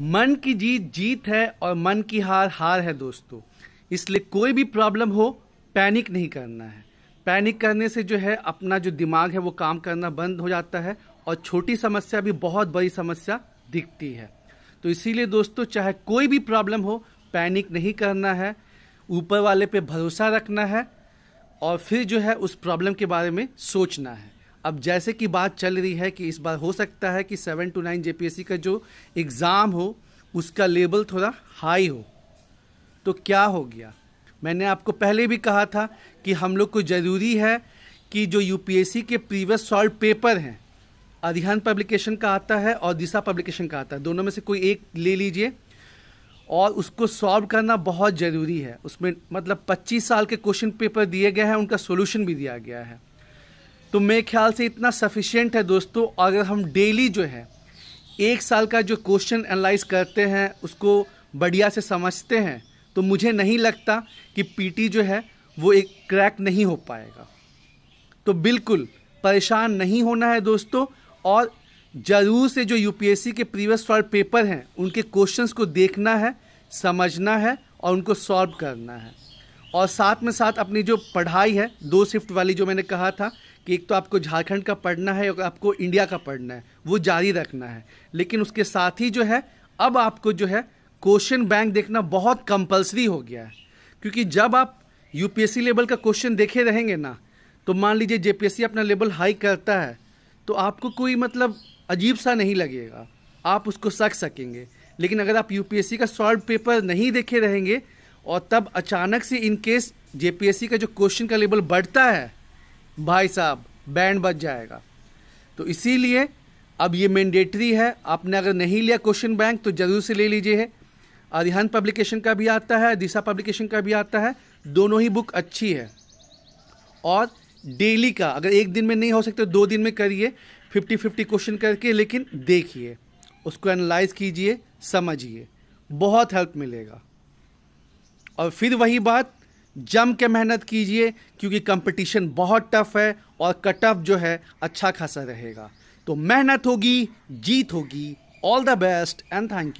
मन की जीत जीत है और मन की हार हार है दोस्तों इसलिए कोई भी प्रॉब्लम हो पैनिक नहीं करना है पैनिक करने से जो है अपना जो दिमाग है वो काम करना बंद हो जाता है और छोटी समस्या भी बहुत बड़ी समस्या दिखती है तो इसीलिए दोस्तों चाहे कोई भी प्रॉब्लम हो पैनिक नहीं करना है ऊपर वाले पे भरोसा रखना है और फिर जो है उस प्रॉब्लम के बारे में सोचना है अब जैसे कि बात चल रही है कि इस बार हो सकता है कि सेवन टू नाइन जेपीएससी का जो एग्ज़ाम हो उसका लेवल थोड़ा हाई हो तो क्या हो गया मैंने आपको पहले भी कहा था कि हम लोग को ज़रूरी है कि जो यूपीएससी के प्रीवियस सॉल्व पेपर हैं अरिहन पब्लिकेशन का आता है और दिशा पब्लिकेशन का आता है दोनों में से कोई एक ले लीजिए और उसको सॉल्व करना बहुत ज़रूरी है उसमें मतलब 25 साल के क्वेश्चन पेपर दिए गए हैं उनका सोल्यूशन भी दिया गया है तो मेरे ख्याल से इतना सफिशियंट है दोस्तों अगर हम डेली जो है एक साल का जो क्वेश्चन एनालाइज करते हैं उसको बढ़िया से समझते हैं तो मुझे नहीं लगता कि पीटी जो है वो एक क्रैक नहीं हो पाएगा तो बिल्कुल परेशान नहीं होना है दोस्तों और ज़रूर से जो यूपीएससी के प्रीवियस सॉल्व पेपर हैं उनके क्वेश्चंस को देखना है समझना है और उनको सॉल्व करना है और साथ में साथ अपनी जो पढ़ाई है दो शिफ्ट वाली जो मैंने कहा था कि एक तो आपको झारखंड का पढ़ना है और आपको इंडिया का पढ़ना है वो जारी रखना है लेकिन उसके साथ ही जो है अब आपको जो है क्वेश्चन बैंक देखना बहुत कंपलसरी हो गया है क्योंकि जब आप यूपीएससी लेवल का क्वेश्चन देखे रहेंगे ना तो मान लीजिए जेपीएससी अपना लेवल हाई करता है तो आपको कोई मतलब अजीब सा नहीं लगेगा आप उसको सक सकेंगे लेकिन अगर आप यूपीएससी का सॉल्व पेपर नहीं देखे रहेंगे और तब अचानक से इन केस जेपीएससी का जो क्वेश्चन का लेवल बढ़ता है भाई साहब बैंड बच जाएगा तो इसीलिए अब ये मैंडेटरी है आपने अगर नहीं लिया क्वेश्चन बैंक तो जरूर से ले लीजिए अधिहन पब्लिकेशन का भी आता है दिशा पब्लिकेशन का भी आता है दोनों ही बुक अच्छी है और डेली का अगर एक दिन में नहीं हो सकते दो दिन में करिए फिफ्टी फिफ्टी क्वेश्चन करके लेकिन देखिए उसको एनालाइज कीजिए समझिए बहुत हेल्प मिलेगा और फिर वही बात जम के मेहनत कीजिए क्योंकि कंपटीशन बहुत टफ है और कट ऑफ जो है अच्छा खासा रहेगा तो मेहनत होगी जीत होगी all the best and thank you